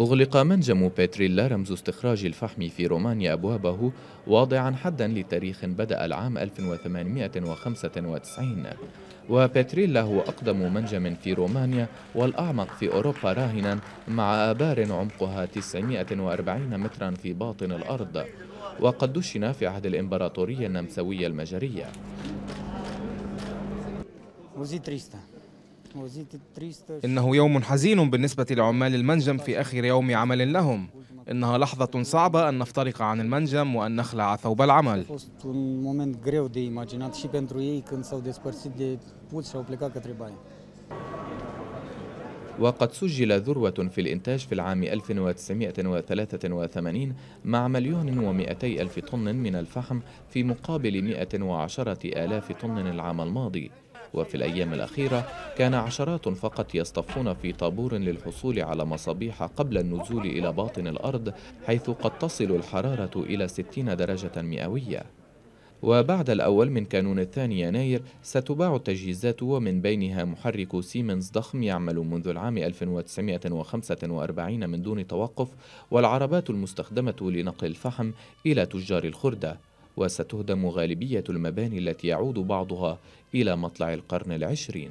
أغلق منجم بيتريلا رمز استخراج الفحم في رومانيا أبوابه واضعا حدا لتاريخ بدأ العام 1895 وبيتريلا هو أقدم منجم في رومانيا والأعمق في أوروبا راهنا مع آبار عمقها 940 مترا في باطن الأرض وقد دشن في عهد الإمبراطورية النمساوية المجرية إنه يوم حزين بالنسبة لعمال المنجم في آخر يوم عمل لهم إنها لحظة صعبة أن نفترق عن المنجم وأن نخلع ثوب العمل وقد سجل ذروة في الإنتاج في العام 1983 مع مليون ومئتي ألف طن من الفحم في مقابل 110 آلاف طن العام الماضي وفي الأيام الأخيرة كان عشرات فقط يصطفون في طابور للحصول على مصابيح قبل النزول إلى باطن الأرض حيث قد تصل الحرارة إلى 60 درجة مئوية وبعد الأول من كانون الثاني يناير ستباع التجهيزات ومن بينها محرك سيمنز ضخم يعمل منذ العام 1945 من دون توقف والعربات المستخدمة لنقل الفحم إلى تجار الخردة وستهدم غالبية المباني التي يعود بعضها إلى مطلع القرن العشرين